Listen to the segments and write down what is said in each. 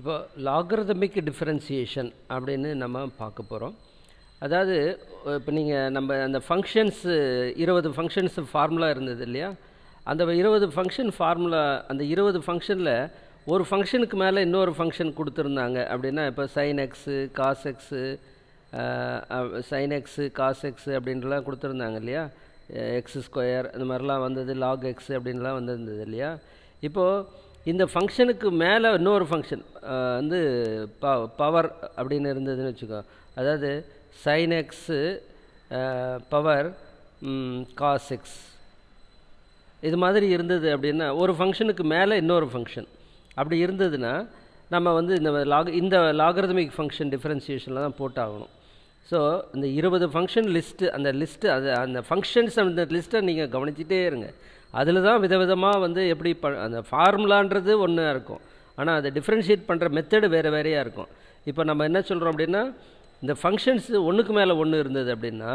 இப்போ logarithmic differentiation அப்படின்னு நம்ம பார்க்க போகிறோம் அதாவது இப்போ நீங்கள் நம்ம அந்த ஃபங்க்ஷன்ஸு இருபது ஃபங்க்ஷன்ஸு ஃபார்முலா இருந்தது இல்லையா அந்த இருபது ஃபங்க்ஷன் ஃபார்முலா அந்த இருபது ஃபங்க்ஷனில் ஒரு ஃபங்க்ஷனுக்கு மேலே இன்னொரு ஃபங்க்ஷன் கொடுத்துருந்தாங்க அப்படின்னா இப்போ sine x cos x sine x cos x அப்படின்லாம் கொடுத்துருந்தாங்க இல்லையா எக்ஸ் ஸ்கொயர் இந்த மாதிரிலாம் வந்தது லாக் எக்ஸ் அப்படின்லாம் வந்திருந்தது இல்லையா இப்போது இந்த ஃபங்க்ஷனுக்கு மேலே இன்னொரு ஃபங்க்ஷன் வந்து ப பவர் அப்படின்னு இருந்ததுன்னு வச்சுக்கோ அதாவது sine x power cos x இது மாதிரி இருந்தது அப்படின்னா ஒரு ஃபங்க்ஷனுக்கு மேலே இன்னொரு ஃபங்க்ஷன் அப்படி இருந்ததுன்னா நம்ம வந்து இந்த லாக் இந்த லாகரதமிக் ஃபங்க்ஷன் டிஃப்ரென்சியேஷனில் தான் போட்டாகணும் ஸோ இந்த இருபது ஃபங்க்ஷன் லிஸ்ட்டு அந்த லிஸ்ட்டு அது அந்த ஃபங்க்ஷன்ஸ் அந்த லிஸ்ட்டை நீங்கள் கவனிச்சிட்டே இருங்க அதில் தான் விதவிதமாக வந்து எப்படி ப அந்த ஃபார்முலான்றது ஒன்றா இருக்கும் ஆனால் அதை டிஃப்ரென்ஷியேட் பண்ணுற மெத்தடு வேறு வேறையாக இருக்கும் இப்போ நம்ம என்ன சொல்கிறோம் அப்படின்னா இந்த ஃபங்க்ஷன்ஸு ஒன்றுக்கு மேலே ஒன்று இருந்தது அப்படின்னா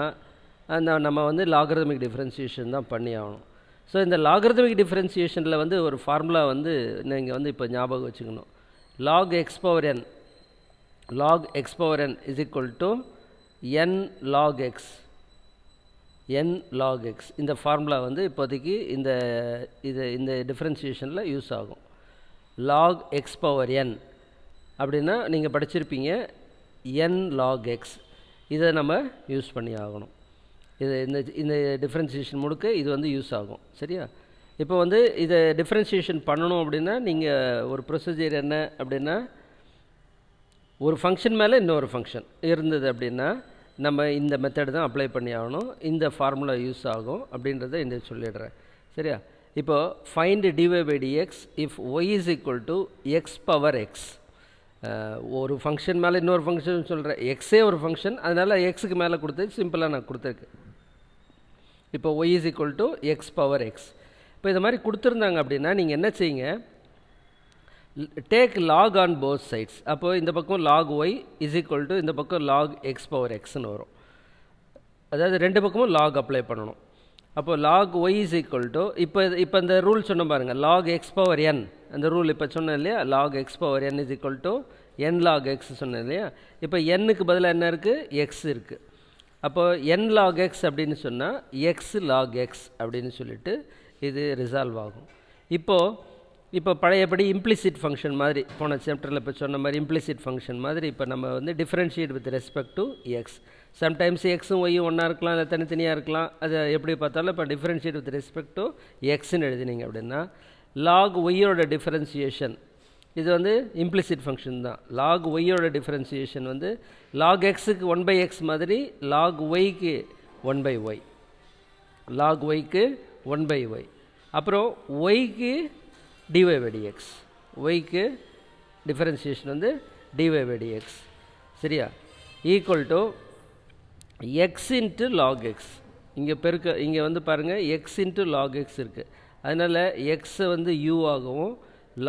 அந்த நம்ம வந்து லாகரதமிக் டிஃப்ரென்சியேஷன் தான் பண்ணி ஆகணும் ஸோ இந்த லாகரதமிக் டிஃப்ரென்சியேஷனில் வந்து ஒரு ஃபார்முலா வந்து நீங்கள் வந்து இப்போ ஞாபகம் வச்சுக்கணும் log x power n log x power n is equal to n log x n log x இந்த ஃபார்முலா வந்து இப்போதைக்கு இந்த இது இந்த டிஃப்ரென்சியேஷனில் யூஸ் ஆகும் லாக் எக்ஸ் பவர் என் அப்படின்னா நீங்கள் படிச்சிருப்பீங்க என் லாக் எக்ஸ் இதை நம்ம யூஸ் பண்ணி ஆகணும் இது இந்த இந்த டிஃப்ரென்சியேஷன் முழுக்க இது வந்து யூஸ் ஆகும் சரியா இப்போ வந்து இதை டிஃப்ரென்சியேஷன் பண்ணணும் அப்படின்னா நீங்கள் ஒரு ப்ரொசீஜர் என்ன அப்படின்னா ஒரு ஃபங்க்ஷன் மேலே இன்னொரு ஃபங்க்ஷன் இருந்தது அப்படின்னா நம்ம இந்த மெத்தட் தான் அப்ளை பண்ணி ஆகணும் இந்த ஃபார்முலா யூஸ் ஆகும் அப்படின்றத இந்த சொல்லிடுறேன் சரியா இப்போ find dy by dx if y is equal to x power x ஒரு ஃபங்க்ஷன் மேலே இன்னொரு ஃபங்க்ஷன் சொல்கிறேன் எக்ஸே ஒரு ஃபங்க்ஷன் அதனால் எக்ஸுக்கு மேலே கொடுத்து சிம்பிளாக நான் கொடுத்துருக்கேன் இப்போ y is equal to x power x இப்போ இது மாதிரி கொடுத்துருந்தாங்க அப்படின்னா நீங்கள் என்ன செய்யுங்க take log on both sides அப்போது இந்த பக்கம் log y is equal to இந்த பக்கம் லாக் எக்ஸ் பவர் எக்ஸ்னு வரும் அதாவது ரெண்டு பக்கமும் லாக் அப்ளை பண்ணணும் அப்போது log y is equal to இப்போ இப்போ இந்த ரூல் சொன்ன பாருங்கள் லாக் எக்ஸ் பவர் என் அந்த ரூல் இப்போ சொன்னேன் இல்லையா log x power n is equal to n log x சொன்னேன் இல்லையா இப்போ என்னுக்கு பதிலாக என்ன இருக்குது எக்ஸ் இருக்குது அப்போது என் லாக் எக்ஸ் அப்படின்னு சொன்னால் எக்ஸ் லாக் எக்ஸ் அப்படின்னு சொல்லிட்டு இது ரிசால்வ் ஆகும் இப்போது இப்போ பழையபடி இம்ப்ளிசிட் ஃபங்க்ஷன் மாதிரி போன சாப்டரில் இப்போ சொன்ன மாதிரி இம்ப்ளிசிட் ஃபங்க்ஷன் மாதிரி இப்போ நம்ம வந்து differentiate with respect to x sometimes எக்ஸும் ஒய்யும் ஒன்றா இருக்கலாம் இல்லை தனித்தனியாக இருக்கலாம் அது எப்படி பார்த்தாலும் இப்போ டிஃப்ரென்ஷியேட் வித் ரெஸ்பெக்ட் டு எக்ஸ்ன்னு எழுதினீங்க அப்படின்னா லாக் ஒய்யோட டிஃப்ரென்சியேஷன் இது வந்து இம்ப்ளிசிட் ஃபங்க்ஷன் தான் லாக் ஒய்யோட டிஃப்ரென்சியேஷன் வந்து லாக் எக்ஸுக்கு ஒன் பை எக்ஸ் மாதிரி லாக் ஒய்க்கு ஒன் பை ஒய் லாக் ஒய்க்கு ஒன் பை ஒய் அப்புறம் ஒய்க்கு டிஒய் பை எக்ஸ் ஒய்க்கு டிஃபரன்சியேஷன் வந்து டிஒய் பை டிஎக்ஸ் சரியா equal to x into log x இங்கே பெருக்க இங்கே வந்து பாருங்கள் எக்ஸ் இன்ட்டு லாக் எக்ஸ் இருக்குது அதனால் எக்ஸை வந்து யூ ஆகவும்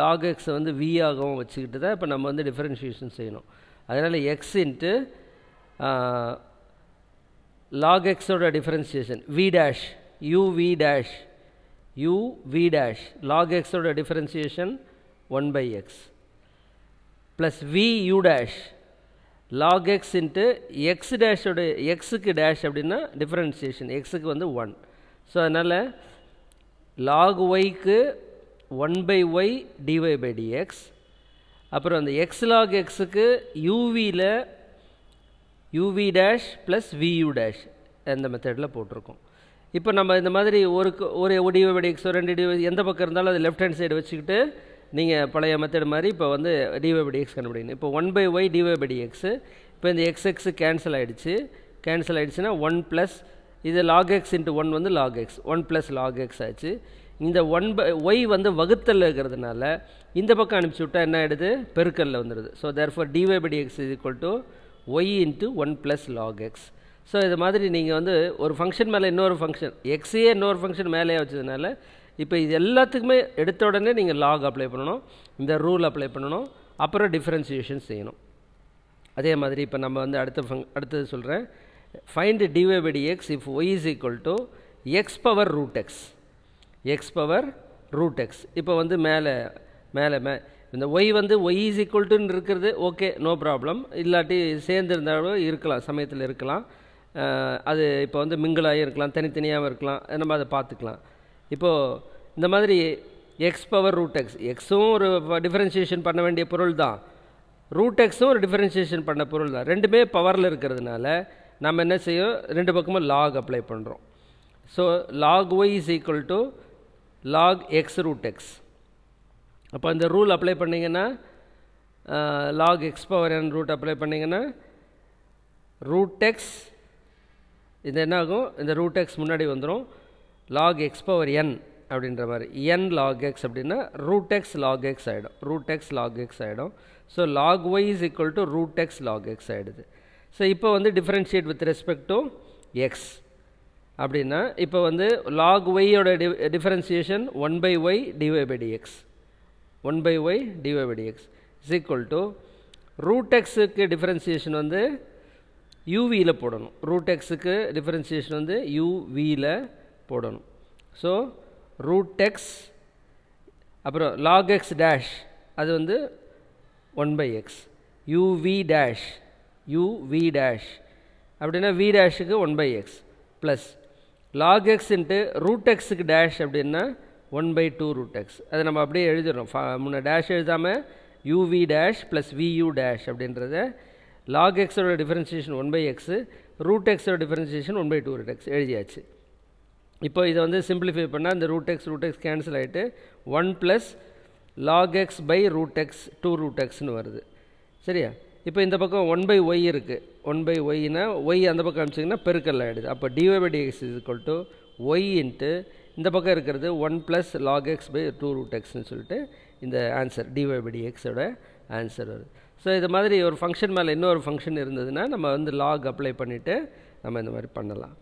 லாக் எக்ஸை வந்து வி ஆகவும் வச்சுக்கிட்டு தான் இப்போ நம்ம வந்து டிஃப்ரென்ஷியேஷன் செய்யணும் அதனால் எக்ஸ் இன்ட்டு லாக் எக்ஸோட differentiation v dash u v dash u v dash log x ஓட differentiation 1 by x plus v u dash log x into x dash ஓட xக்கு dash அப்படின்னா டிஃபரன்சியேஷன் xக்கு வந்து 1 ஸோ அதனால் log yக்கு 1 by y dy by dx அப்புறம் அந்த x log xக்கு யூவியில் u v dash plus v u dash அந்த மெத்தடில் போட்டிருக்கோம் இப்போ நம்ம இந்த மாதிரி ஒரு ஒரு ஒடியோ வெடிக்ஸோ ரெண்டு டிவை எந்த பக்கம் இருந்தாலும் அது லெஃப்ட் ஹேண்ட் சைடு வச்சுக்கிட்டு நீங்கள் பழைய மெத்தட் மாதிரி இப்போ வந்து டிஓ படி எக்ஸ் கண்டுபிடிக்கணும் இப்போ one by Y DO by இப்போ இந்த எக்ஸ் எக்ஸ் கேன்சல் ஆகிடுச்சு கேன்சல் ஆகிடுச்சுன்னா ஒன் ப்ளஸ் இது லாக் எக்ஸ் இன்ட்டு ஒன் வந்து log x one plus log x ஆச்சு இந்த ஒன் பை ஒய் வந்து வகுத்தல் இருக்கிறதுனால இந்த பக்கம் அனுப்பிச்சி விட்டால் என்ன ஆகிடுது பெருக்கல்ல வந்துடுது so therefore dy by x is equal to y into one plus log x so இது மாதிரி நீங்கள் வந்து ஒரு ஃபங்க்ஷன் மேலே இன்னொரு ஃபங்க்ஷன் எக்ஸையே இன்னொரு ஃபங்க்ஷன் மேலே வச்சதுனால இப்போ இது எல்லாத்துக்குமே எடுத்த உடனே நீங்கள் லாக் அப்ளை பண்ணணும் இந்த ரூல் அப்ளை பண்ணணும் அப்புறம் டிஃப்ரென்சியேஷன் செய்யணும் அதே மாதிரி இப்போ நம்ம வந்து அடுத்த ஃபங் அடுத்தது சொல்கிறேன் find dy by x if y is equal to x power root x x power root x இப்போ வந்து மேலே மேலே மே இந்த ஒய் வந்து ஒய் இஸ் ஈக்குவல் டுன்னு இருக்கிறது ஓகே நோ ப்ராப்ளம் இல்லாட்டி சேர்ந்துருந்தாலும் இருக்கலாம் சமயத்தில் இருக்கலாம் அது இப்போ வந்து மிங்கிளாகவும் இருக்கலாம் தனித்தனியாகவும் இருக்கலாம் நம்ம அதை பார்த்துக்கலாம் இப்போது இந்த மாதிரி எக்ஸ் பவர் ரூட் எக்ஸ் எக்ஸும் ஒரு டிஃபரன்சியேஷன் பண்ண வேண்டிய பொருள் தான் ரூட் எக்ஸும் ஒரு டிஃபரன்சியேஷன் பண்ண பொருள் தான் ரெண்டுமே பவரில் இருக்கிறதுனால நம்ம என்ன செய்யும் ரெண்டு பக்கமும் லாக் அப்ளை பண்ணுறோம் so log y is equal to log x root x அப்போ அந்த ரூல் அப்ளை பண்ணிங்கன்னா log x power n root apply பண்ணிங்கன்னா ரூட் எக்ஸ் இது என்னாகும் இந்த ரூட் எக்ஸ் முன்னாடி வந்துடும் லாக் எக்ஸ் பவர் என் அப்படின்ற மாதிரி என் லாக் எக்ஸ் அப்படின்னா ரூட் எக்ஸ் லாக் எக்ஸ் ஆகிடும் ரூட் எக்ஸ் லாக் எக்ஸ் ஆகிடும் so log y is equal to root x log x ஆகிடுது ஸோ இப்போ வந்து differentiate with respect to x அப்படின்னா இப்போ வந்து லாக் ஒய்யோட d differentiation one by y dy by dx one by y dy by dx is equal to root எக்ஸுக்கு differentiation வந்து யூவியில் போடணும் ரூட் எக்ஸுக்கு வந்து யூவியில் போடணும் ஸோ ரூட் எக்ஸ் அப்புறம் லாக் எக்ஸ் டேஷ் அது வந்து one by x u v dash u v dash அப்படின்னா வி டேஷுக்கு one by x plus log x into root எக்ஸுக்கு டேஷ் அப்படின்னா one by two root x அதை நம்ம அப்படியே எழுதிடுறோம் முன்னே டேஷ் எழுதாமல் u v dash plus v u dash அப்படின்றத லாக் எக்ஸோட differentiation one by x root எக்ஸோட differentiation one by two root x எழுதியாச்சு இப்போ இதை வந்து சிம்பிளிஃபை பண்ணால் இந்த root X root x cancel ஆகிட்டு one plus log x by root x two root எக்ஸ்னு வருது சரியா இப்போ இந்த பக்கம் ஒன் பை ஒய் இருக்குது ஒன் பை ஒய்னா ஒய் அந்த பக்கம் அனுப்பிச்சிங்கன்னா பெருக்கல் ஆகிடுது அப்போ dy by dx is equal to y into இந்த பக்கம் இருக்கிறது one plus log x by two root எக்ஸ்னு சொல்லிட்டு இந்த ஆன்சர் டிஒய் பை டிஎக்ஸோட ஆன்சர் வருது ஸோ இது மாதிரி ஒரு ஃபங்க்ஷன் மேலே இன்னொரு ஃபங்க்ஷன் இருந்ததுன்னா நம்ம வந்து லாக் அப்ளை பண்ணிவிட்டு நம்ம இந்த மாதிரி பண்ணலாம்